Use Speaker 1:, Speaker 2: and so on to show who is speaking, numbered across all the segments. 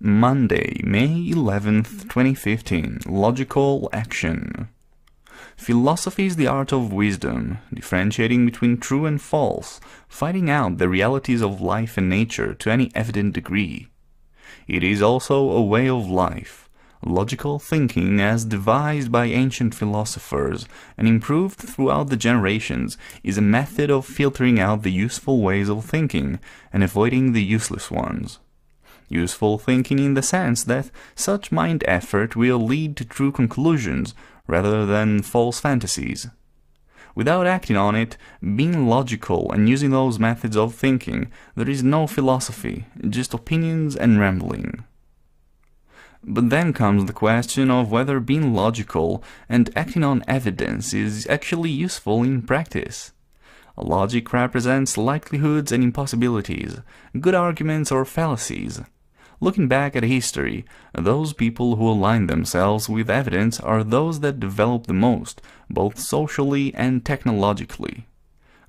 Speaker 1: Monday, May 11th, 2015. Logical action. Philosophy is the art of wisdom, differentiating between true and false, finding out the realities of life and nature to any evident degree. It is also a way of life, logical thinking as devised by ancient philosophers and improved throughout the generations is a method of filtering out the useful ways of thinking and avoiding the useless ones. Useful thinking in the sense that such mind effort will lead to true conclusions rather than false fantasies. Without acting on it, being logical and using those methods of thinking, there is no philosophy, just opinions and rambling. But then comes the question of whether being logical and acting on evidence is actually useful in practice. Logic represents likelihoods and impossibilities, good arguments or fallacies. Looking back at history, those people who align themselves with evidence are those that develop the most, both socially and technologically.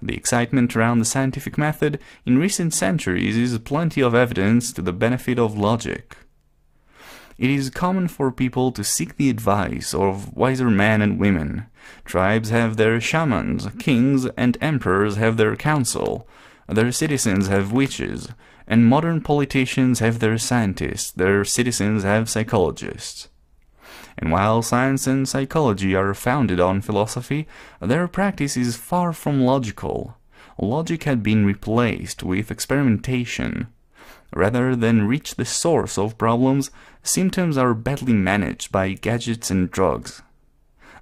Speaker 1: The excitement around the scientific method in recent centuries is plenty of evidence to the benefit of logic. It is common for people to seek the advice of wiser men and women. Tribes have their shamans, kings and emperors have their council. Their citizens have witches, and modern politicians have their scientists, their citizens have psychologists. And while science and psychology are founded on philosophy, their practice is far from logical. Logic had been replaced with experimentation. Rather than reach the source of problems, symptoms are badly managed by gadgets and drugs.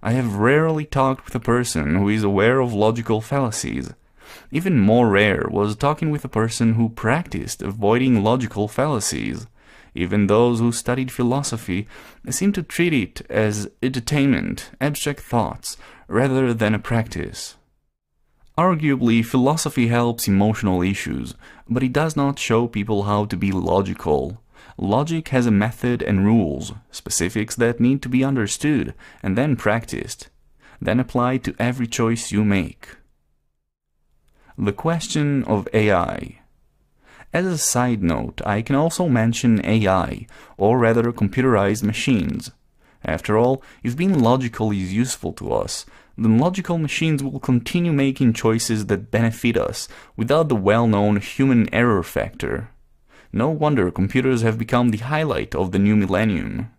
Speaker 1: I have rarely talked with a person who is aware of logical fallacies, even more rare was talking with a person who practiced avoiding logical fallacies. Even those who studied philosophy seemed to treat it as entertainment, abstract thoughts, rather than a practice. Arguably, philosophy helps emotional issues, but it does not show people how to be logical. Logic has a method and rules, specifics that need to be understood and then practiced, then applied to every choice you make. The question of AI. As a side note, I can also mention AI, or rather computerized machines. After all, if being logical is useful to us, then logical machines will continue making choices that benefit us without the well-known human error factor. No wonder computers have become the highlight of the new millennium.